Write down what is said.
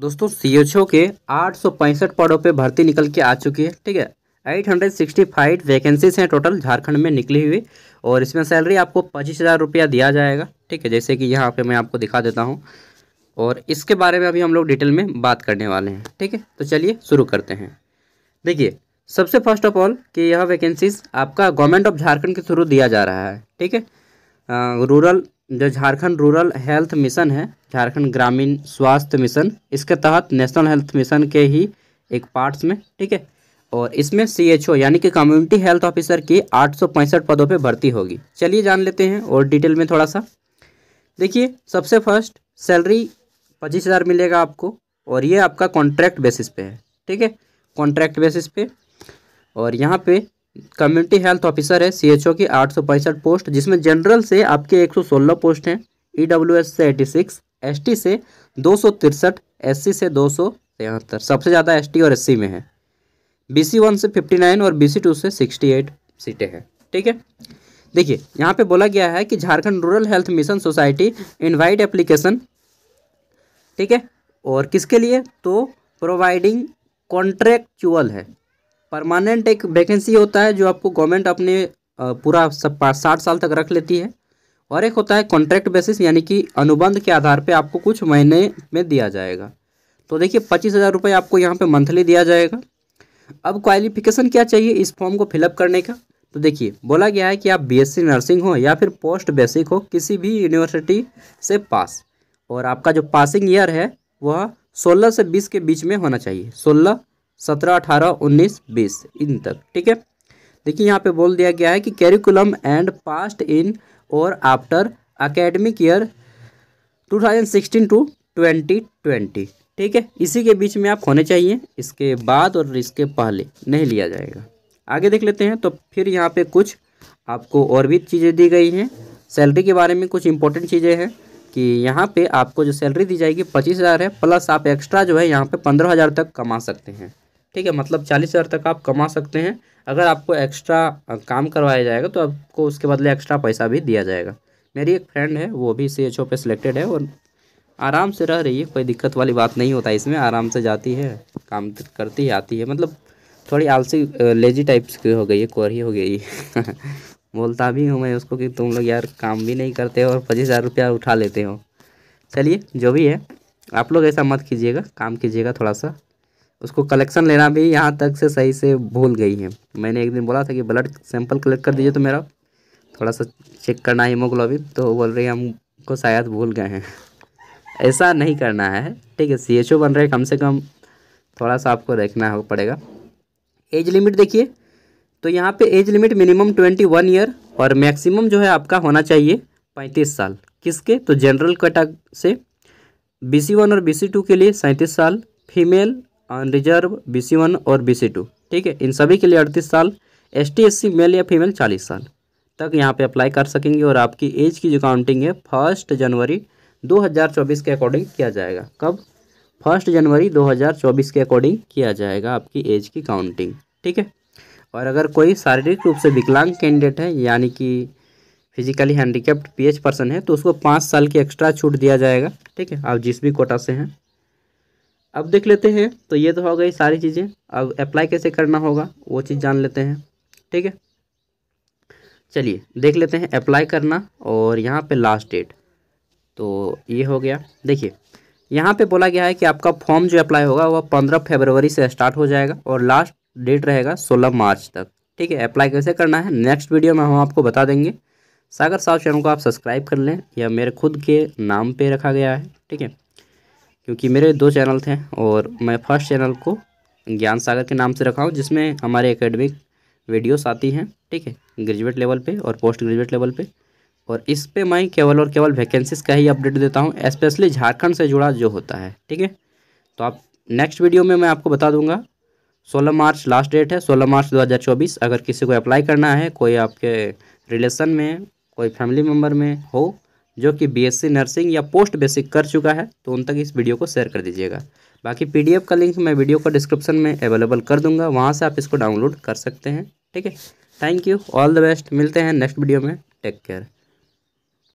दोस्तों सी के आठ सौ पैंसठ पदों पे भर्ती निकल के आ चुकी है ठीक है 865 वैकेंसीज हैं टोटल झारखंड में निकली हुई और इसमें सैलरी आपको पच्चीस हज़ार रुपया दिया जाएगा ठीक है जैसे कि यहाँ पे मैं आपको दिखा देता हूँ और इसके बारे में अभी हम लोग डिटेल में बात करने वाले हैं ठीक है तो चलिए शुरू करते हैं देखिए सबसे फर्स्ट ऑफ ऑल कि यह वैकेंसीज आपका गवर्नमेंट ऑफ झारखंड के थ्रू दिया जा रहा है ठीक है रूरल जो झारखंड रूरल हेल्थ मिशन है झारखंड ग्रामीण स्वास्थ्य मिशन इसके तहत नेशनल हेल्थ मिशन के ही एक पार्ट्स में ठीक है और इसमें सी एच ओ यानी कि कम्युनिटी हेल्थ ऑफिसर की आठ सौ पैंसठ पदों पर भर्ती होगी चलिए जान लेते हैं और डिटेल में थोड़ा सा देखिए सबसे फर्स्ट सैलरी पच्चीस हज़ार मिलेगा आपको और ये आपका कॉन्ट्रैक्ट बेसिस पे है ठीक है कॉन्ट्रैक्ट बेसिस पे और यहाँ पे कम्युनिटी हेल्थ ऑफिसर है सी एच ओ की आठ सौ पैंसठ पोस्ट जिसमें जनरल से आपके एक सौ सोलह पोस्ट हैं ई डब्ल्यू एस से एटी सिक्स एसटी से दो सौ तिरसठ एससी से दो सौ तिहत्तर सबसे ज़्यादा एसटी और एससी में है बीसी वन से फिफ्टी नाइन और बीसी टू से सिक्सटी एट सीटें हैं ठीक है देखिए यहाँ पे बोला गया है कि Jharkhand rural health mission society invite application ठीक है और किसके लिए तो प्रोवाइडिंग कॉन्ट्रेक्चुअल है परमानेंट एक वैकेंसी होता है जो आपको गवर्नमेंट अपने पूरा सब पाँच साठ साल तक रख लेती है और एक होता है कॉन्ट्रैक्ट बेसिस यानी कि अनुबंध के आधार पे आपको कुछ महीने में दिया जाएगा तो देखिए पच्चीस हज़ार रुपये आपको यहाँ पे मंथली दिया जाएगा अब क्वालिफिकेशन क्या चाहिए इस फॉर्म को फिलअप करने का तो देखिए बोला गया है कि आप बीएससी नर्सिंग हो या फिर पोस्ट बेसिक हो किसी भी यूनिवर्सिटी से पास और आपका जो पासिंग ईयर है वह सोलह से बीस के बीच में होना चाहिए सोलह सत्रह अठारह उन्नीस बीस इन तक ठीक है देखिए यहाँ पर बोल दिया गया है कि कैरिकुलम एंड पास्ट इन और आफ्टर अकेडमिक ईयर 2016 टू 2020 ठीक है इसी के बीच में आप होने चाहिए इसके बाद और इसके पहले नहीं लिया जाएगा आगे देख लेते हैं तो फिर यहाँ पे कुछ आपको और भी चीज़ें दी गई हैं सैलरी के बारे में कुछ इंपॉर्टेंट चीज़ें हैं कि यहाँ पे आपको जो सैलरी दी जाएगी पच्चीस हज़ार है प्लस आप एक्स्ट्रा जो है यहाँ पे पंद्रह हज़ार तक कमा सकते हैं ठीक है मतलब चालीस हज़ार तक आप कमा सकते हैं अगर आपको एक्स्ट्रा काम करवाया जाएगा तो आपको उसके बदले एक्स्ट्रा पैसा भी दिया जाएगा मेरी एक फ्रेंड है वो भी सी एच ओ पे सिलेक्टेड है और आराम से रह रही है कोई दिक्कत वाली बात नहीं होता इसमें आराम से जाती है काम करती है आती है मतलब थोड़ी आलसी लेजी टाइप्स की हो गई है कोरी हो गई बोलता भी हूँ मैं उसको कि तुम लोग यार काम भी नहीं करते और पच्चीस हज़ार रुपया उठा लेते हो चलिए जो भी है आप लोग ऐसा मत कीजिएगा काम कीजिएगा थोड़ा सा उसको कलेक्शन लेना भी यहाँ तक से सही से भूल गई है मैंने एक दिन बोला था कि ब्लड सैंपल कलेक्ट कर दीजिए तो मेरा थोड़ा सा चेक करना है हीमोग्लोबिन तो बोल रही है हमको शायद भूल गए हैं ऐसा नहीं करना है ठीक है सी एच ओ बन रहे कम से कम थोड़ा सा आपको देखना हो पड़ेगा एज लिमिट देखिए तो यहाँ पे age limit minimum twenty one year और मैक्सिमम जो है आपका होना चाहिए पैंतीस साल किसके तो जनरल कटा से बी सी वन और बी सी टू के लिए सैंतीस साल female reserve B C one और बी सी टू ठीक है इन सभी के लिए अड़तीस साल S T S C male या फीमेल चालीस साल तक यहाँ पे अप्लाई कर सकेंगे और आपकी एज की जो काउंटिंग है फर्स्ट जनवरी 2024 के अकॉर्डिंग किया जाएगा कब फर्स्ट जनवरी 2024 के अकॉर्डिंग किया जाएगा आपकी एज की काउंटिंग ठीक है और अगर कोई शारीरिक रूप से विकलांग कैंडिडेट है यानी कि फिजिकली हैंडीकेप्ड पीएच पर्सन है तो उसको पाँच साल की एक्स्ट्रा छूट दिया जाएगा ठीक है आप जिस भी कोटा से हैं अब देख लेते हैं तो ये तो हो गई सारी चीज़ें अब अप्लाई कैसे करना होगा वो चीज़ जान लेते हैं ठीक है चलिए देख लेते हैं अप्लाई करना और यहाँ पे लास्ट डेट तो ये हो गया देखिए यहाँ पे बोला गया है कि आपका फॉर्म जो अप्लाई होगा वह पंद्रह फरवरी से स्टार्ट हो जाएगा और लास्ट डेट रहेगा सोलह मार्च तक ठीक है अप्लाई कैसे करना है नेक्स्ट वीडियो में हम आपको बता देंगे सागर साहब चैनल को आप सब्सक्राइब कर लें यह मेरे खुद के नाम पे रखा गया है ठीक है क्योंकि मेरे दो चैनल थे और मैं फर्स्ट चैनल को ज्ञान सागर के नाम से रखा हूँ जिसमें हमारे एकेडमिक वीडियोस आती हैं ठीक है ग्रेजुएट लेवल पे और पोस्ट ग्रेजुएट लेवल पे और इस पे मैं केवल और केवल वैकेंसीज का ही अपडेट देता हूँ स्पेशली झारखंड से जुड़ा जो होता है ठीक है तो आप नेक्स्ट वीडियो में मैं आपको बता दूंगा 16 मार्च लास्ट डेट है 16 मार्च 2024 अगर किसी को अप्लाई करना है कोई आपके रिलेशन में कोई फैमिली मेम्बर में हो जो कि बीएससी नर्सिंग या पोस्ट बेसिक कर चुका है तो उन तक इस वीडियो को शेयर कर दीजिएगा बाकी पीडीएफ का लिंक मैं वीडियो को डिस्क्रिप्शन में अवेलेबल कर दूंगा वहाँ से आप इसको डाउनलोड कर सकते हैं ठीक है thank you all the best मिलते हैं नेक्स्ट वीडियो में टेक केयर